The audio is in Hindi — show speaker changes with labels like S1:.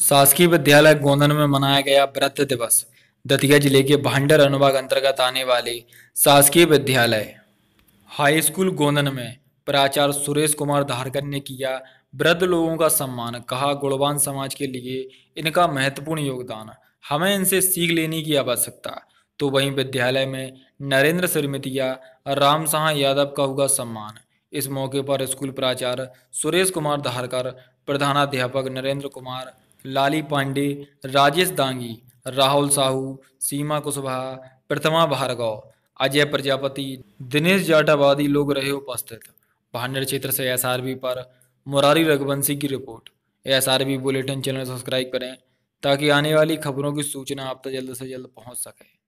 S1: शासकीय विद्यालय गोंदन में मनाया गया वृद्ध दिवस दतिया जिले के भांडर अनुभाग अंतर्गत आने वाले शासकीय विद्यालय हाई स्कूल गोंदन में प्राचार्य सुरेश कुमार धारकर ने किया वृद्ध लोगों का सम्मान कहा गुणवान समाज के लिए इनका महत्वपूर्ण योगदान हमें इनसे सीख लेने की आवश्यकता तो वहीं विद्यालय में नरेंद्र श्रीमितिया राम शाह यादव का हुआ सम्मान इस मौके पर स्कूल प्राचार्य सुरेश कुमार धारकर प्रधानाध्यापक नरेंद्र कुमार लाली पांडे राजेश दांगी राहुल साहू सीमा कुशवाहा प्रथमा भार्गव अजय प्रजापति दिनेश जाटावादी लोग रहे उपस्थित भांडर क्षेत्र से एसआरबी पर मुरारी रघुवंशी की report SRB bulletin channel subscribe करें ताकि आने वाली खबरों की सूचना आप तक जल्द से जल्द पहुंच सके